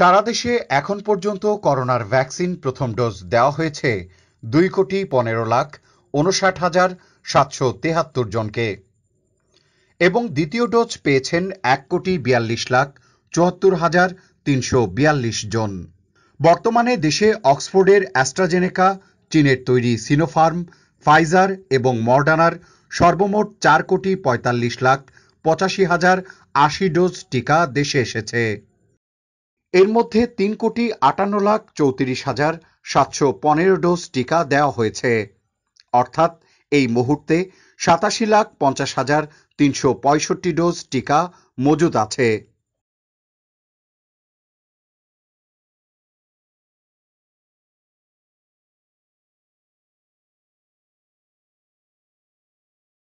সারা দেশে এখন পর্যন্ত করোনার ভ্যাকসিন প্রথম ডোজ দেওয়া হয়েছে দুই কোটি পনেরো লাখ উনষাট হাজার সাতশো তেহাত্তর জনকে এবং দ্বিতীয় ডোজ পেয়েছেন এক কোটি বিয়াল্লিশ লাখ চুয়াত্তর হাজার তিনশো বিয়াল্লিশ জন বর্তমানে দেশে অক্সফোর্ডের অ্যাস্ট্রাজেনেকা চীনের তৈরি সিনোফার্ম ফাইজার এবং মর্ডানার সর্বমোট চার কোটি পঁয়তাল্লিশ লাখ পঁচাশি হাজার আশি ডোজ টিকা দেশে এসেছে এর মধ্যে তিন কোটি আটান্ন লাখ চৌত্রিশ হাজার সাতশো পনেরো ডোজ টিকা দেওয়া হয়েছে অর্থাৎ এই মুহূর্তে সাতাশি লাখ পঞ্চাশ হাজার তিনশো পঁয়ষট্টি ডোজ টিকা মজুদ আছে